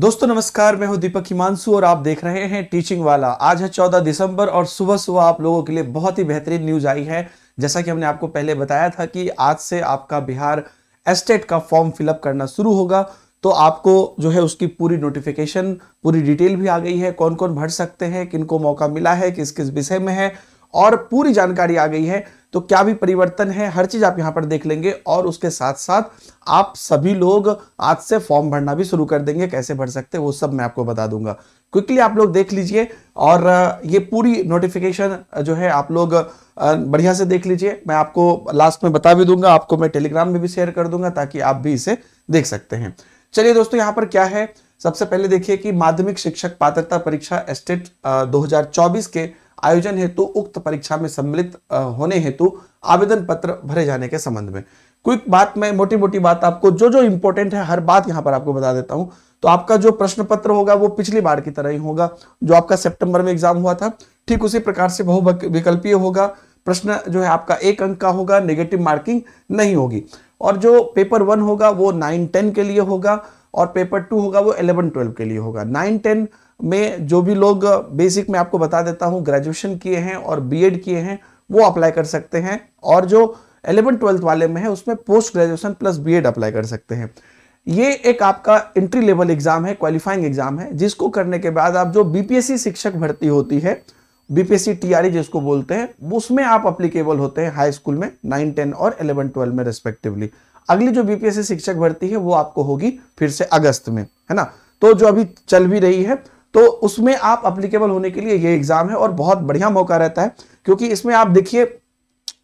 दोस्तों नमस्कार मैं हूं दीपक हिमांशु और आप देख रहे हैं टीचिंग वाला आज है चौदह दिसंबर और सुबह सुबह आप लोगों के लिए बहुत ही बेहतरीन न्यूज आई है जैसा कि हमने आपको पहले बताया था कि आज से आपका बिहार एस्टेट का फॉर्म फिलअप करना शुरू होगा तो आपको जो है उसकी पूरी नोटिफिकेशन पूरी डिटेल भी आ गई है कौन कौन भर सकते हैं किनको मौका मिला है किस किस विषय में है और पूरी जानकारी आ गई है तो क्या भी परिवर्तन है हर चीज आप यहां पर देख लेंगे और उसके साथ साथ आप सभी लोग आज से फॉर्म भरना भी शुरू कर देंगे कैसे भर सकते हैं वो सब मैं आपको बता दूंगा क्विकली आप लोग देख लीजिए और ये पूरी नोटिफिकेशन जो है आप लोग बढ़िया से देख लीजिए मैं आपको लास्ट में बता भी दूंगा आपको मैं टेलीग्राम में भी शेयर कर दूंगा ताकि आप भी इसे देख सकते हैं चलिए दोस्तों यहाँ पर क्या है सबसे पहले देखिए कि माध्यमिक शिक्षक पात्रता परीक्षा एस्टेट दो के आयोजन हेतु उक्त परीक्षा में सम्मिलित होने हेतु आवेदन पत्र भरे जाने के संबंध में क्विक बात में मोटी मोटी बात आपको जो जो इंपॉर्टेंट है हर बात यहां पर आपको बता देता हूं तो आपका जो प्रश्न पत्र होगा वो पिछली बार की तरह ही होगा जो आपका सितंबर में एग्जाम हुआ था ठीक उसी प्रकार से बहु विकल्पीय होगा प्रश्न जो है आपका एक अंक का होगा नेगेटिव मार्किंग नहीं होगी और जो पेपर वन होगा वो नाइन टेन के लिए होगा और पेपर टू होगा वो इलेवन ट्वेल्व के लिए होगा नाइन टेन में जो भी लोग बेसिक में आपको बता देता हूँ ग्रेजुएशन किए हैं और बीएड किए हैं वो अप्लाई कर सकते हैं और जो एलेवन ट्वेल्थ वाले में है उसमें post graduation plus BEd apply कर सकते हैं ये एक आपका एंट्री लेवल एग्जाम है क्वालिफाइंग एग्जाम है जिसको करने के बाद आप जो बीपीएससी शिक्षक भर्ती होती है बीपीएससी टी e जिसको बोलते हैं उसमें आप अप्लीकेबल होते हैं हाई स्कूल में नाइन टेन और इलेवन ट्वेल्व में रेस्पेक्टिवली अगली जो बीपीएससी शिक्षक भर्ती है वो आपको होगी फिर से अगस्त में है ना तो जो अभी चल भी रही है तो उसमें आप अप्लीकेबल होने के लिए ये एग्जाम है और बहुत बढ़िया मौका रहता है क्योंकि इसमें आप देखिए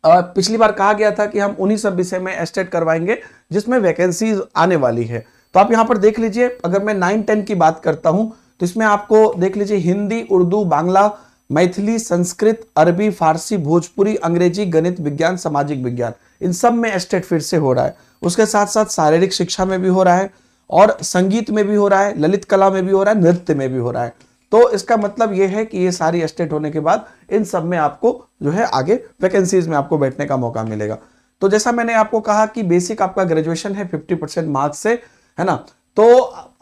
पिछली बार कहा गया था कि हम उन्हीं सब विषय में एस्टेट करवाएंगे जिसमें वैकेंसीज आने वाली है तो आप यहाँ पर देख लीजिए अगर मैं नाइन टेन की बात करता हूं तो इसमें आपको देख लीजिए हिंदी उर्दू बांग्ला मैथिली संस्कृत अरबी फारसी भोजपुरी अंग्रेजी गणित विज्ञान सामाजिक विज्ञान इन सब में एस्टेट फिर से हो रहा है उसके साथ साथ शारीरिक शिक्षा में भी हो रहा है और संगीत में भी हो रहा है ललित कला में भी हो रहा है नृत्य में भी हो रहा है तो इसका मतलब यह है कि ये सारी स्टेट होने के बाद इन सब में आपको जो है आगे वैकेंसीज में आपको बैठने का मौका मिलेगा तो जैसा मैंने आपको कहा कि बेसिक आपका ग्रेजुएशन है 50 परसेंट मार्क्स से है ना तो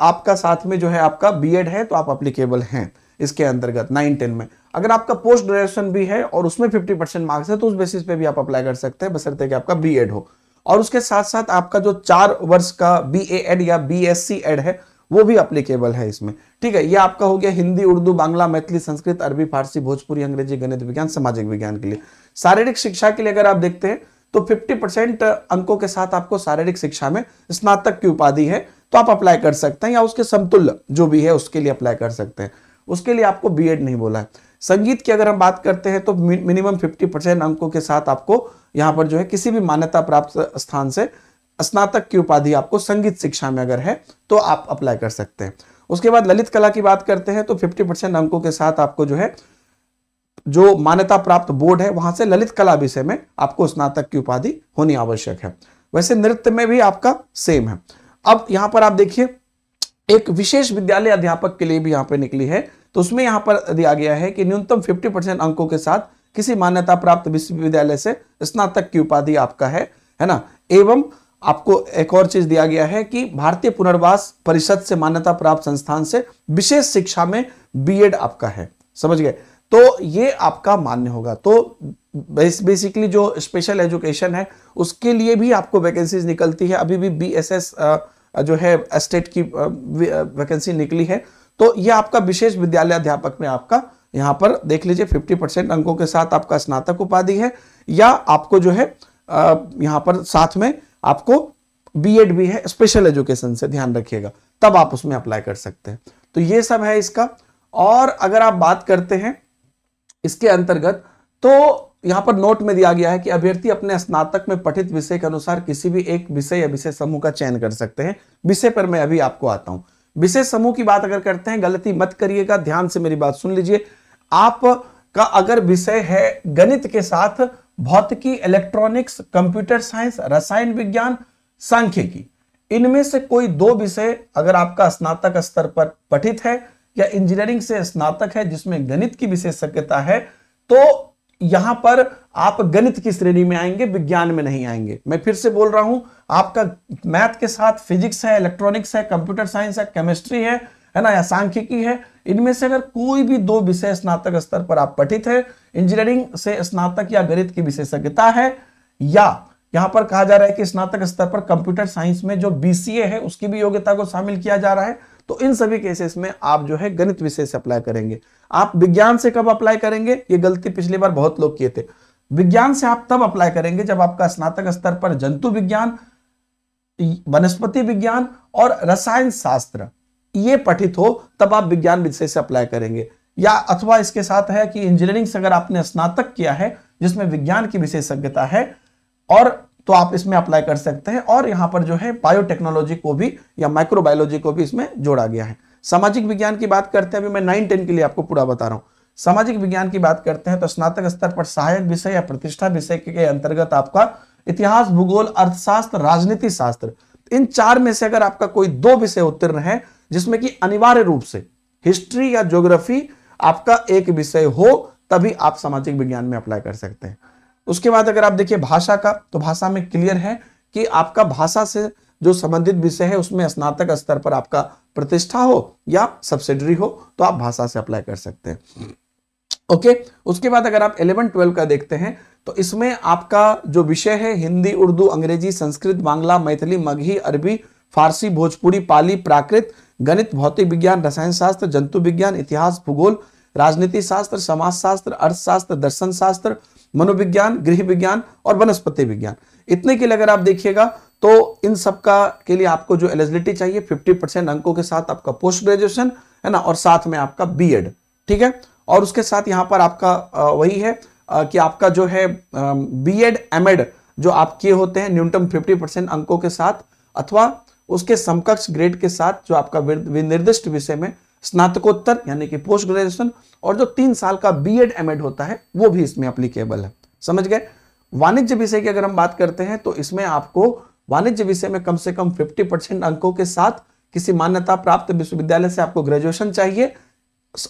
आपका साथ में जो है आपका बीएड है तो आप अप्लीकेबल हैं इसके अंतर्गत नाइन टेन में अगर आपका पोस्ट ग्रेजुएशन भी है और उसमें फिफ्टी परसेंट मार्क्स है तो उस बेसिस पे भी आप अप्लाई कर सकते हैं बसरते कि आपका बी हो और उसके साथ साथ आपका जो चार वर्ष का बी ए एड या बी एस सी एड है वो भी अप्लीकेबल है इसमें ठीक है ये आपका हो गया हिंदी उर्दू बांग्ला मैथिली संस्कृत अरबी फारसी भोजपुरी अंग्रेजी गणित विज्ञान सामाजिक विज्ञान के लिए शारीरिक शिक्षा के लिए अगर आप देखते हैं तो 50 परसेंट अंकों के साथ आपको शारीरिक शिक्षा में स्नातक की उपाधि है तो आप अप्लाई कर सकते हैं या उसके समतुल्य जो भी है उसके लिए अप्लाई कर सकते हैं उसके लिए आपको बी नहीं बोला है संगीत की अगर हम बात करते हैं तो मिनिमम 50 परसेंट अंकों के साथ आपको यहाँ पर जो है किसी भी मान्यता प्राप्त स्थान से स्नातक की उपाधि आपको संगीत शिक्षा में अगर है तो आप अप्लाई कर सकते हैं उसके बाद ललित कला की बात करते हैं तो 50 परसेंट अंकों के साथ आपको जो है जो मान्यता प्राप्त बोर्ड है वहां से ललित कला विषय में आपको स्नातक की उपाधि होनी आवश्यक है वैसे नृत्य में भी आपका सेम है अब यहां पर आप देखिए एक विशेष विद्यालय अध्यापक के लिए भी यहां पर निकली है तो उसमें यहाँ पर दिया गया है कि न्यूनतम 50 परसेंट अंकों के साथ किसी मान्यता प्राप्त विश्वविद्यालय से स्नातक की उपाधि आपका है है ना एवं आपको एक और चीज दिया गया है कि भारतीय पुनर्वास परिषद से मान्यता प्राप्त संस्थान से विशेष शिक्षा में बी आपका है समझ गए तो ये आपका मान्य होगा तो बेस, बेसिकली जो स्पेशल एजुकेशन है उसके लिए भी आपको वैकेंसीज निकलती है अभी भी बी जो है स्टेट की वैकेंसी निकली है तो ये आपका विशेष विद्यालय अध्यापक में आपका यहाँ पर देख लीजिए 50 परसेंट अंकों के साथ आपका स्नातक उपाधि है या आपको जो है यहाँ पर साथ में आपको बीएड भी है स्पेशल एजुकेशन से ध्यान रखिएगा तब आप उसमें अप्लाई कर सकते हैं तो ये सब है इसका और अगर आप बात करते हैं इसके अंतर्गत तो यहां पर नोट में दिया गया है कि अभ्यर्थी अपने स्नातक में पठित विषय के अनुसार किसी भी एक विषय या विषय समूह का चयन कर सकते हैं विषय पर मैं अभी आपको आता हूं विशेष समूह की बात अगर करते हैं गलती मत करिएगा ध्यान से मेरी बात सुन लीजिए आप का अगर विषय है गणित के साथ भौतिकी इलेक्ट्रॉनिक्स कंप्यूटर साइंस रसायन विज्ञान सांख्यिकी इनमें से कोई दो विषय अगर आपका स्नातक स्तर पर पठित है या इंजीनियरिंग से स्नातक है जिसमें गणित की विशेषज्ञता है तो यहां पर आप गणित की श्रेणी में आएंगे विज्ञान में नहीं आएंगे मैं फिर से बोल रहा हूं आपका मैथ के साथ फिजिक्स है इलेक्ट्रॉनिक्स है कंप्यूटर साइंस है केमिस्ट्री है है ना या सांख्यिकी है इनमें से अगर कोई भी दो विषय स्नातक स्तर पर आप पठित है इंजीनियरिंग से स्नातक या गणित की विशेषज्ञता है या यहां पर कहा जा रहा है कि स्नातक स्तर पर कंप्यूटर साइंस में जो बीसीए है उसकी भी योग्यता को शामिल किया जा रहा है तो इन सभी केसेस में आप जो है गणित विषय से अप्लाई करेंगे आप विज्ञान से कब अप्लाई करेंगे ये गलती पिछली बार बहुत लोग किए थे विज्ञान से आप तब अप्लाई करेंगे जब आपका स्नातक स्तर पर जंतु विज्ञान वनस्पति विज्ञान और रसायन शास्त्र ये पठित हो तब आप विज्ञान विषय से अप्लाई करेंगे या अथवा इसके साथ है कि इंजीनियरिंग से अगर आपने स्नातक किया है जिसमें विज्ञान की विशेषज्ञता है और तो आप इसमें अप्लाई कर सकते हैं और यहां पर जो है बायोटेक्नोलॉजी को भी या माइक्रोबायोलॉजी को भी इसमें जोड़ा गया है सामाजिक विज्ञान की बात करते हैं अभी मैं नाइन टेन के लिए आपको पूरा बता रहा हूं सामाजिक विज्ञान की बात करते हैं तो स्नातक स्तर पर सहायक विषय या प्रतिष्ठा विषय के अंतर्गत आपका इतिहास भूगोल अर्थशास्त्र राजनीति शास्त्र इन चार में से अगर आपका कोई दो विषय उत्तीर्ण है जिसमें कि अनिवार्य रूप से हिस्ट्री या ज्योग्राफी आपका एक विषय हो तभी आप सामाजिक विज्ञान में अप्लाई कर सकते हैं उसके बाद अगर आप देखिए भाषा का तो भाषा में क्लियर है कि आपका भाषा से जो संबंधित विषय है उसमें स्नातक स्तर पर आपका प्रतिष्ठा हो या सब्सिडरी हो तो आप भाषा से अप्लाई कर सकते हैं ओके उसके बाद अगर आप इलेवन ट्वेल्व का देखते हैं तो इसमें आपका जो विषय है हिंदी उर्दू अंग्रेजी संस्कृत बांग्ला मैथिली मगही अरबी फारसी भोजपुरी पाली प्राकृत गणित भौतिक विज्ञान रसायन शास्त्र जंतु विज्ञान इतिहास भूगोल राजनीति शास्त्र समाज शास्त्र अर्थशास्त्र दर्शन शास्त्र मनोविज्ञान गृह विज्ञान और वनस्पति विज्ञान इतने के लिए अगर आप देखिएगा तो इन सब का के लिए आपको जो एलिजिबिलिटी चाहिए 50 परसेंट अंकों के साथ आपका पोस्ट ग्रेजुएशन है ना और साथ में आपका बीएड ठीक है और उसके साथ यहाँ पर आपका वही है कि आपका जो है बी एड एम एड जो आप किए होते हैं न्यूनतम 50 परसेंट अंकों के साथ अथवा उसके समकक्ष ग्रेड के साथ जो आपका विनिर्दिष्ट विषय में स्नातकोत्तर यानी कि पोस्ट ग्रेजुएशन और जो तीन साल का बी एड एम एड होता है वो भी इसमें अप्लीकेबल है समझ गए वाणिज्य विषय की अगर हम बात करते हैं तो इसमें आपको वाणिज्य विषय में कम से कम 50 परसेंट अंकों के साथ किसी मान्यता प्राप्त विश्वविद्यालय से आपको ग्रेजुएशन चाहिए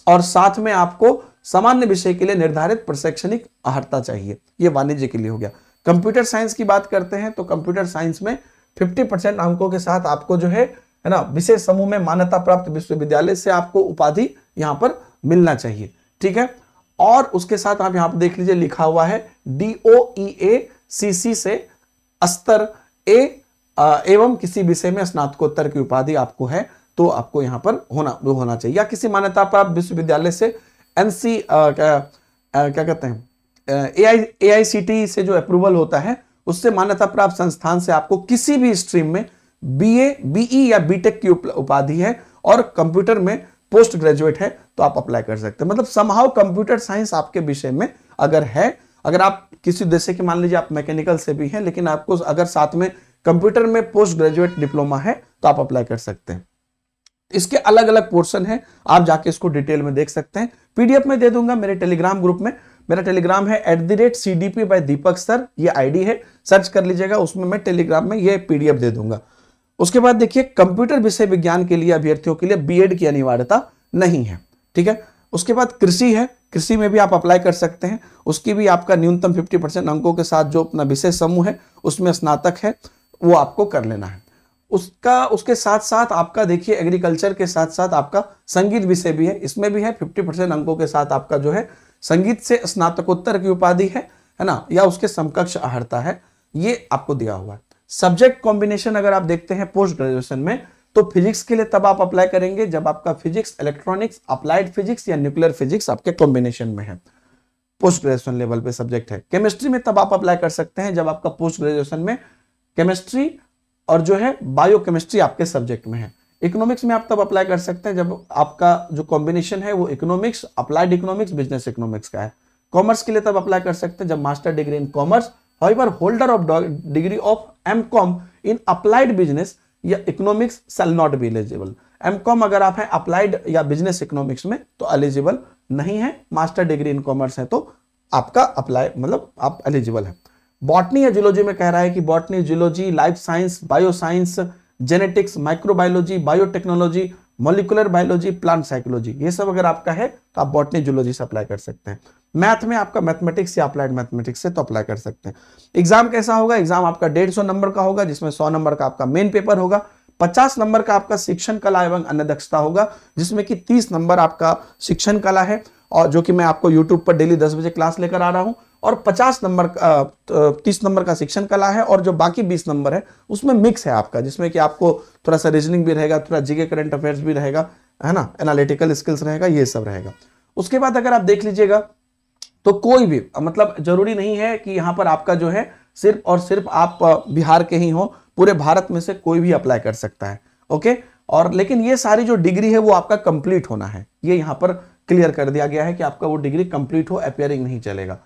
और साथ में आपको सामान्य विषय के लिए निर्धारित प्रशैक्षणिक अहर्ता चाहिए यह वाणिज्य के लिए हो गया कंप्यूटर साइंस की बात करते हैं तो कंप्यूटर साइंस में 50 परसेंट अंकों के साथ आपको जो है है ना विशेष समूह में मान्यता प्राप्त विश्वविद्यालय से आपको उपाधि यहां पर मिलना चाहिए ठीक है और उसके साथ आप यहां पर देख लीजिए लिखा हुआ है डी ओ ए सी सी से अस्तर ए एवं किसी विषय में स्नातकोत्तर की उपाधि आपको है तो आपको यहां पर होना होना चाहिए या किसी मान्यता प्राप्त विश्वविद्यालय से एनसी क्या, क्या कहते हैं ए आई e से जो अप्रूवल होता है उससे मान्यता प्राप्त संस्थान से आपको किसी भी स्ट्रीम में बी ए बीई या बीटेक की उपाधि है और कंप्यूटर में पोस्ट ग्रेजुएट है तो आप अप्लाई कर सकते हैं मतलब समहाउ कंप्यूटर साइंस आपके विषय में अगर है अगर आप किसी देश के मान लीजिए आप मैकेनिकल से भी हैं लेकिन आपको अगर साथ में कंप्यूटर में पोस्ट ग्रेजुएट डिप्लोमा है तो आप अप्लाई कर सकते हैं इसके अलग अलग पोर्शन है आप जाके इसको डिटेल में देख सकते हैं पीडीएफ में दे दूंगा मेरे टेलीग्राम ग्रुप में मेरा टेलीग्राम है at the rate C D P by Deepak sir ये आईडी है सर्च कर लीजिएगा उसमें मैं टेलीग्राम में ये पीडीएफ दे दूंगा उसके बाद देखिए कंप्यूटर विषय विज्ञान के लिए अभ्यर्थियों के लिए एड की अनिवार्यता नहीं है ठीक है उसके बाद कृषि है कृषि में भी आप अप्लाई कर सकते हैं उसकी भी आपका न्यूनतम फिफ्टी परसेंट अंकों के साथ जो अपना विषय समूह है उसमें स्नातक है वो आपको कर लेना है उसका उसके साथ साथ आपका देखिए एग्रीकल्चर के साथ साथ आपका संगीत विषय भी है इसमें भी है फिफ्टी परसेंट अंकों के साथ आपका जो है संगीत से स्नातकोत्तर की उपाधि है है ना या उसके समकक्ष आहरता है ये आपको दिया हुआ है सब्जेक्ट कॉम्बिनेशन अगर आप देखते हैं पोस्ट ग्रेजुएशन में तो फिजिक्स के लिए तब आप अप्लाई करेंगे जब आपका फिजिक्स इलेक्ट्रॉनिक्स अप्लाइड फिजिक्स या न्यूक्लियर फिजिक्स आपके कॉम्बिनेशन में है पोस्ट ग्रेजुएशन लेवल पे सब्जेक्ट है केमिस्ट्री में तब आप अप्लाई कर सकते हैं जब आपका पोस्ट ग्रेजुएशन में केमिस्ट्री और जो है बायोकेमिस्ट्री आपके सब्जेक्ट में है इकोनॉमिक्स में आप तब अप्लाई कर सकते हैं जब आपका जो कॉम्बिनेशन है वो economics applied economics business economics का है कॉमर्स के लिए तब अप्लाई कर सकते हैं जब master degree in commerce however holder of degree of M Com in applied business या economics shall not be eligible M Com अगर आप हैं अप्लाइड या बिजनेस इकोनॉमिक्स में तो एलिजिबल नहीं है मास्टर डिग्री इन कॉमर्स है तो आपका अप्लाई मतलब आप एलिजिबल है बॉटनी या जूलॉजी में कह रहा है कि botany zoology life science bio science genetics microbiology biotechnology molecular biology plant psychology ये सब अगर आपका है तो आप बॉटनी जूलॉजी से अप्लाई कर सकते हैं मैथ में आपका मैथमेटिक्स या अप्लाइड मैथमेटिक्स से तो अप्लाई कर सकते हैं एग्जाम कैसा होगा एग्जाम आपका डेढ़ सौ नंबर का होगा जिसमें सौ नंबर का आपका मेन पेपर होगा पचास नंबर का आपका शिक्षण कला एवं अन्य दक्षता होगा जिसमें कि तीस नंबर आपका शिक्षण कला है और जो कि मैं आपको यूट्यूब पर डेली दस बजे क्लास लेकर आ रहा हूं और 50 नंबर का तीस नंबर का शिक्षण कला है और जो बाकी 20 नंबर है उसमें मिक्स है आपका जिसमें कि आपको थोड़ा सा रीजनिंग भी रहेगा थोड़ा जीके करंट अफेयर्स भी रहेगा है ना एनालिटिकल स्किल्स रहेगा ये सब रहेगा उसके बाद अगर आप देख लीजिएगा तो कोई भी मतलब जरूरी नहीं है कि यहाँ पर आपका जो है सिर्फ और सिर्फ आप बिहार के ही हो पूरे भारत में से कोई भी अप्लाई कर सकता है ओके और लेकिन ये सारी जो डिग्री है वो आपका कंप्लीट होना है ये यहाँ पर क्लियर कर दिया गया है कि आपका वो डिग्री कंप्लीट हो अपेयरिंग नहीं चलेगा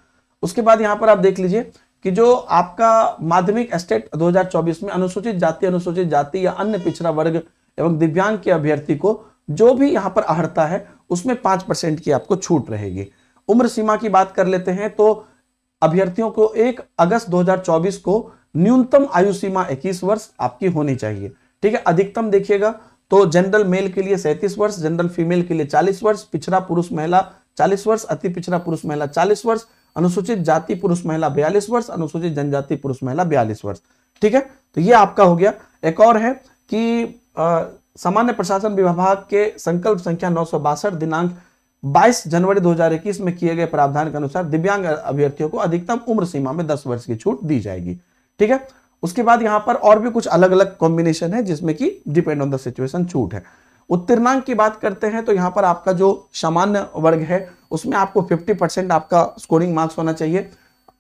उसके बाद यहाँ पर आप देख लीजिए कि जो आपका माध्यमिक एस्टेट 2024 में अनुसूचित जाति अनुसूचित जाति या अन्य पिछड़ा वर्ग एवं दिव्यांग के अभ्यर्थी को जो भी यहाँ पर आहड़ता है उसमें पांच परसेंट की आपको छूट रहेगी उम्र सीमा की बात कर लेते हैं तो अभ्यर्थियों को एक अगस्त दो को न्यूनतम आयु सीमा 21 वर्ष आपकी होनी चाहिए ठीक है अधिकतम देखिएगा तो जनरल मेल के लिए सैंतीस वर्ष जनरल फीमेल के लिए चालीस वर्ष पिछड़ा पुरुष महिला चालीस वर्ष अति पिछड़ा पुरुष महिला चालीस वर्ष अनुसूचित जाति पुरुष महिला बयालीस वर्ष अनुसूचित जनजाति पुरुष महिला बयालीस वर्ष ठीक है तो ये आपका हो गया एक और है कि सामान्य प्रशासन विभाग के संकल्प संख्या नौ दिनांक 22 जनवरी 2021 में किए गए प्रावधान के अनुसार दिव्यांग अभ्यर्थियों को अधिकतम उम्र सीमा में 10 वर्ष की छूट दी जाएगी ठीक है उसके बाद यहाँ पर और भी कुछ अलग अलग कॉम्बिनेशन है जिसमें कि डिपेंड ऑन द सिचुएशन छूट है उत्तीर्णांक की बात करते हैं तो यहाँ पर आपका जो सामान्य वर्ग है उसमें आपको 50 परसेंट आपका स्कोरिंग मार्क्स होना चाहिए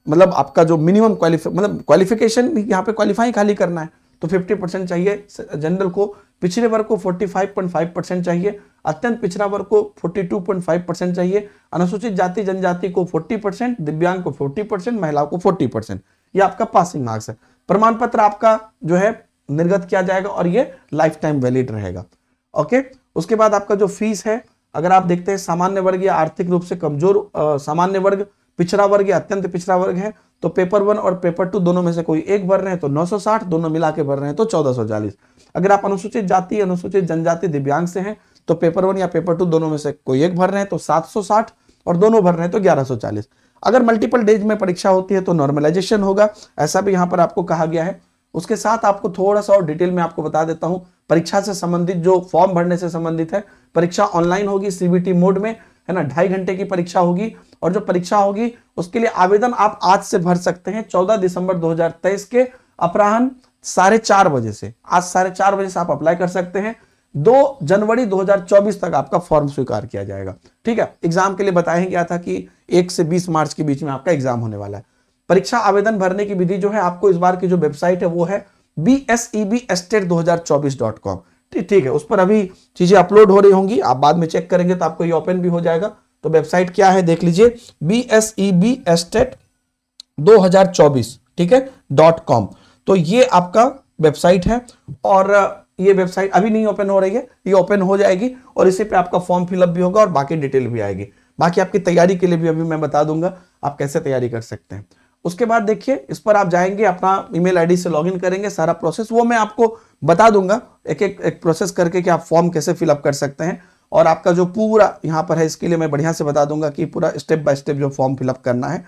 मतलब आपका जो मिनिमम क्वालिफिक मतलब क्वालिफिकेशन यहाँ पे क्वालिफाई खाली करना है तो 50 परसेंट चाहिए जनरल को पिछड़े वर्ग को 45.5 परसेंट चाहिए अत्यंत पिछड़ा वर्ग को 42.5 परसेंट चाहिए अनुसूचित जाति जनजाति को 40 परसेंट दिव्यांग को 40 परसेंट महिलाओं को 40 परसेंट ये आपका पासिंग मार्क्स है प्रमाण पत्र आपका जो है निर्गत किया जाएगा और ये लाइफ टाइम वैलिड रहेगा ओके उसके बाद आपका जो फीस है अगर आप देखते हैं सामान्य वर्ग या आर्थिक रूप से कमजोर सामान्य वर्ग पिछड़ा वर्ग या अत्यंत पिछड़ा वर्ग है तो पेपर वन और पेपर टू दोनों में से कोई एक भर रहे हैं तो 960 दोनों मिला के भर रहे हैं तो 1440 अगर आप अनुसूचित जाति अनुसूचित जनजाति दिव्यांग से हैं तो पेपर वन या पेपर टू दोनों में से कोई एक भर रहे हैं तो 760 और दोनों भर रहे हैं तो 1140 अगर मल्टीपल डेज में परीक्षा होती है तो नॉर्मलाइजेशन होगा ऐसा भी यहाँ पर आपको कहा गया है उसके साथ आपको थोड़ा सा और डिटेल में आपको बता देता हूँ परीक्षा से संबंधित जो फॉर्म भरने से संबंधित है परीक्षा ऑनलाइन होगी सीबीटी मोड में है ना ढाई घंटे की परीक्षा होगी और जो परीक्षा होगी उसके लिए आवेदन आप आज से भर सकते हैं 14 दिसंबर 2023 के अपराहन साढ़े चार बजे से आज साढ़े चार बजे से आप अप्लाई कर सकते हैं दो जनवरी 2024 तक आपका फॉर्म स्वीकार किया जाएगा ठीक है एग्जाम के लिए बताया गया था कि एक से बीस मार्च के बीच में आपका एग्जाम होने वाला है परीक्षा आवेदन भरने की विधि जो है आपको इस बार की जो वेबसाइट है वो है B S E B STET दो हजार चौबीस डॉट कॉम ठीक है उस पर अभी चीजें अपलोड हो रही होंगी आप बाद में चेक करेंगे तो आपको ये ओपन भी हो जाएगा तो वेबसाइट क्या है देख लीजिए B S E B STET दो हजार चौबीस ठीक है डॉट कॉम तो ये आपका वेबसाइट है और ये वेबसाइट अभी नहीं ओपन हो रही है ये ओपन हो जाएगी और इसी पे आपका फॉर्म फिलअप भी होगा और बाकी डिटेल भी आएगी बाकी आपकी तैयारी के लिए भी अभी मैं बता दूंगा आप कैसे तैयारी कर सकते हैं उसके बाद देखिए इस पर आप जाएंगे अपना ईमेल आईडी से लॉगिन करेंगे सारा प्रोसेस वो मैं आपको बता दूंगा एक एक एक प्रोसेस करके कि आप फॉर्म कैसे फिलअप कर सकते हैं और आपका जो पूरा यहाँ पर है इसके लिए मैं बढ़िया से बता दूंगा कि पूरा स्टेप बाय स्टेप जो फॉर्म फिलअप करना है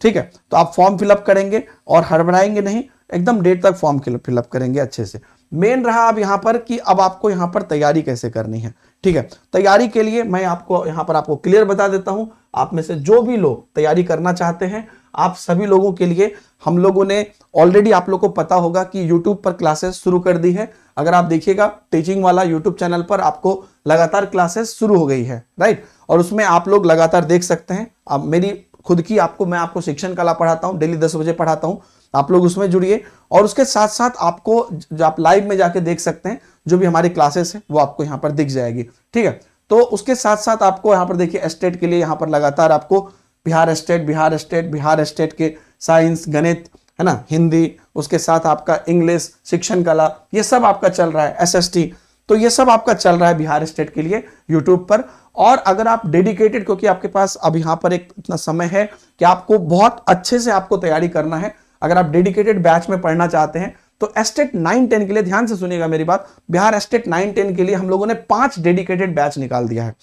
ठीक है तो आप फॉर्म फिलअप करेंगे और हड़बड़ाएंगे नहीं एकदम डेट तक फॉर्म फिलअप करेंगे अच्छे से मेन रहा अब यहाँ पर कि अब आपको यहाँ पर तैयारी कैसे करनी है ठीक है तैयारी के लिए मैं आपको यहाँ पर आपको क्लियर बता देता हूँ आप में से जो भी लोग तैयारी करना चाहते हैं आप सभी लोगों के लिए हम लोगों ने ऑलरेडी आप लोग को पता होगा कि यूट्यूब पर क्लासेस शुरू कर दी है अगर आप देखिएगा टीचिंग वाला यूट्यूब चैनल पर आपको लगातार क्लासेस शुरू हो गई है राइट और उसमें आप लोग लगातार देख सकते हैं अब मेरी खुद की आपको मैं आपको शिक्षण कला पढ़ाता हूँ डेली दस बजे पढ़ाता हूँ आप लोग उसमें जुड़िए और उसके साथ साथ आपको जो आप लाइव में जाके देख सकते हैं जो भी हमारी क्लासेस है वो आपको यहाँ पर दिख जाएगी ठीक है तो उसके साथ साथ आपको यहाँ पर देखिए एस्टेट के लिए यहाँ पर लगातार आपको Bihar STET Bihar STET Bihar STET के साइंस गणित है ना हिंदी उसके साथ आपका इंग्लिश शिक्षण कला ये सब आपका चल रहा है एसएसटी तो ये सब आपका चल रहा है बिहार स्टेट के लिए यूट्यूब पर और अगर आप डेडिकेटेड क्योंकि आपके पास अब यहाँ पर एक इतना समय है कि आपको बहुत अच्छे से आपको तैयारी करना है अगर आप डेडिकेटेड बैच में पढ़ना चाहते हैं तो एस्टेट नाइन टेन के लिए ध्यान से सुनिएगा मेरी बात बिहार एस्टेट नाइन टेन के लिए हम लोगों ने पांच डेडिकेटेड बैच निकाल दिया है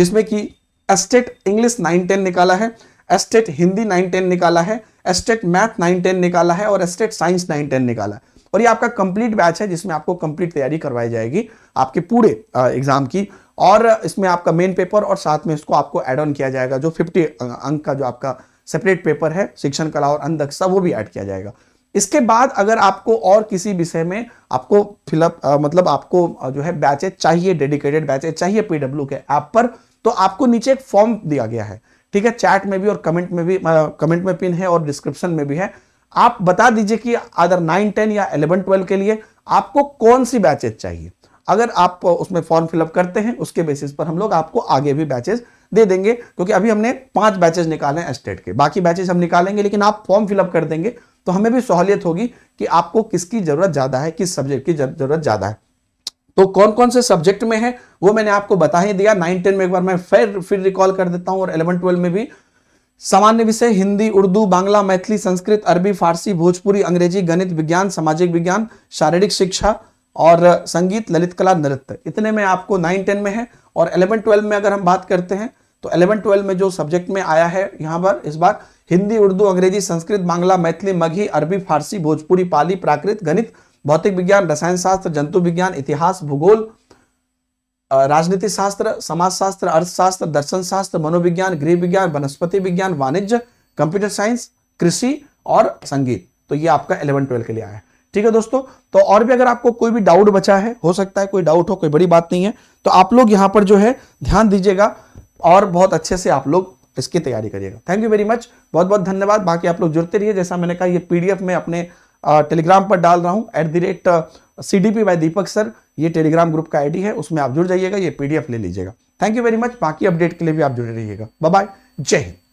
जिसमें कि एस्टेट इंग्लिश नाइन टेन निकाला है एस्टेट हिंदी नाइन टेन निकाला है एस्टेट मैथ नाइन टेन निकाला है और एस्टेट साइंस नाइन टेन निकाला है और ये आपका कंप्लीट बैच है जिसमें आपको कंप्लीट तैयारी करवाई जाएगी आपके पूरे एग्जाम की और इसमें आपका मेन पेपर और साथ में इसको आपको एड ऑन किया जाएगा जो फिफ्टी अंक का जो आपका सेपरेट पेपर है शिक्षण कला और अंधकक्षा वो भी ऐड किया जाएगा इसके बाद अगर आपको और किसी विषय में आपको फिलअप मतलब आपको जो है बैचेज चाहिए डेडिकेटेड बैचे चाहिए पीडब्ल्यू के ऐप पर तो आपको नीचे एक फॉर्म दिया गया है ठीक है चैट में भी और कमेंट में भी कमेंट में पिन है और डिस्क्रिप्शन में भी है आप बता दीजिए कि अदर नाइन टेन या एलेवन ट्वेल्व के लिए आपको कौन सी बैचेज चाहिए अगर आप उसमें फॉर्म फिलअप करते हैं उसके बेसिस पर हम लोग आपको आगे भी बैचेज दे देंगे क्योंकि अभी हमने पांच बैचेज निकाले हैं स्टेट के बाकी बैचेज हम निकालेंगे लेकिन आप फॉर्म फिलअप कर देंगे तो हमें भी सहूलियत होगी कि आपको किसकी ज़रूरत ज़्यादा है किस सब्जेक्ट की ज़रूरत ज़्यादा है तो कौन कौन से सब्जेक्ट में है वो मैंने आपको बता ही दिया नाइन टेन में एक बार मैं फिर फिर रिकॉल कर देता हूं और इलेवन ट्वेल्व में भी सामान्य विषय हिंदी उर्दू बांग्ला मैथिली संस्कृत अरबी फारसी भोजपुरी अंग्रेजी गणित विज्ञान सामाजिक विज्ञान शारीरिक शिक्षा और संगीत ललित कला नृत्य इतने में आपको नाइन टेन में है और इलेवन ट्वेल्व में अगर हम बात करते हैं तो इलेवन ट्वेल्व में जो सब्जेक्ट में आया है यहाँ पर इस बार हिंदी उर्दू अंग्रेजी संस्कृत बांग्ला मैथिली मघी अरबी फारसी भोजपुरी पाली प्राकृत गणित भौतिक विज्ञान रसायन शास्त्र जंतु विज्ञान इतिहास भूगोल राजनीति शास्त्र समाजशास्त्र अर्थशास्त्र दर्शन शास्त्र मनोविज्ञान गृह विज्ञान वनस्पति विज्ञान वाणिज्य कंप्यूटर साइंस कृषि और संगीत तो ये आपका इलेवन ट्वेल्व के लिए आया है ठीक है दोस्तों तो और भी अगर आपको कोई भी डाउट बचा है हो सकता है कोई डाउट हो कोई बड़ी बात नहीं है तो आप लोग यहाँ पर जो है ध्यान दीजिएगा और बहुत अच्छे से आप लोग इसकी तैयारी करिएगा थैंक यू वेरी मच बहुत बहुत धन्यवाद बाकी आप लोग जुड़ते रहिए जैसा मैंने कहा ये पीडीएफ में अपने टेलीग्राम पर डाल रहा हूँ at the rate C D P by Deepak sir ये टेलीग्राम ग्रुप का आईडी है उसमें आप जुड़ जाइएगा ये पीडीएफ ले लीजिएगा थैंक यू वेरी मच बाकी अपडेट के लिए भी आप जुड़े रहिएगा बाय जय हिंद